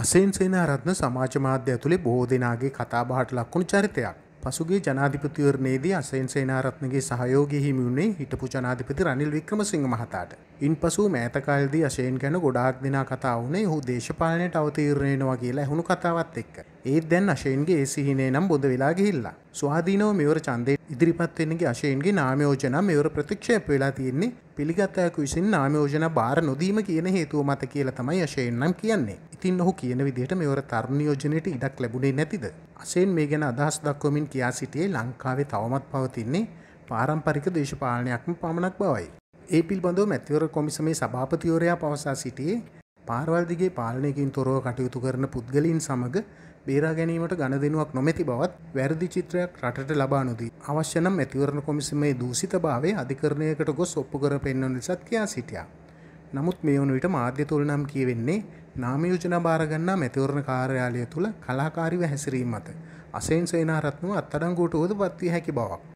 අසෙන් සේනාරත්න සමාජ මාධ්‍ය ඇතුළේ බොහෝ දෙනාගේ කතාබහට ලක්වුණු චරිතයක්. පසුගේ ජනාධිපතිවරණයේදී අසෙන් සේනාරත්නගේ සහයෝගය හිමිුණේ හිටපු ජනාධිපති රනිල් වික්‍රමසිංහ මහතාට. ඉන් පසු මෑතකාල්දී අශයෙන් ගැන ගොඩාක් දෙනා කතා වුණේ හු දේශපාලනයට අවතීරණයනවා කියලා ඇහුණු කතාවත් එක්ක. ඒත් දැන් අශයෙන්ගේ ඒ සිහිනේ නම් බොඳ වෙලා ගිහිල්ලා. ස්වාධීනෝ මෙවර චන්දය ඉදිරිපත් වෙන්නගේ අශයන්ගේ නාමයෝජන මෙවර ප්‍රතික්ෂයප වෙලා තියෙන්නේ පිළිගත්තයක විසින් නාමයෝජන බාර නොදීම කියන හේතුව මත කියලා තමයි අශයෙන්න්නම් කියන්නේ ඉතින් ඔහු කියන විදිහට මෙවර තරුණයෝජනයට ඉඩක් ලැබුණේ නැතිද. අසයෙන් මේ ගැන අදහස් දක්වමින් කියා සිටියේ ලංකාවේ තවමත් පවතින්නේ පාරම්පරික දේශපාලනයක්ම පමණක් බවයි. ඒ පිල්බඳව මැතිවර කොමිසමේ සභාපතිවරයා පවසා සිටියේ පාර්වල්දිගේ පාලනයකින් තොරව කටයුතු කරන පුද්ගලින් සමඟ බේරා ගැනීමට ගණ දෙනුවක් නොමැති බවත් වැරදි චිත්‍රයක් රටට ලබානොදී අවශ්‍යනම් ඇතිවරණ කොමිසමේ දූසිත භාවේ අධිකරණයකට ගොස් ඔප්පු කර පෙන්වන නිසාත් කියා සිටියා. නමුත් මේ වනු විට මාධ්‍ය තුළ නම් කියවෙන්නේ නාමයෝජන භාරගන්නා මැතිවරණ කාර්යාලය තුළ කලාකාරිව හැසිරීම මත. අසයින් සේනාරත්නුව අත්තඩංගුවට ෝද පත්වී හැකි බවක්.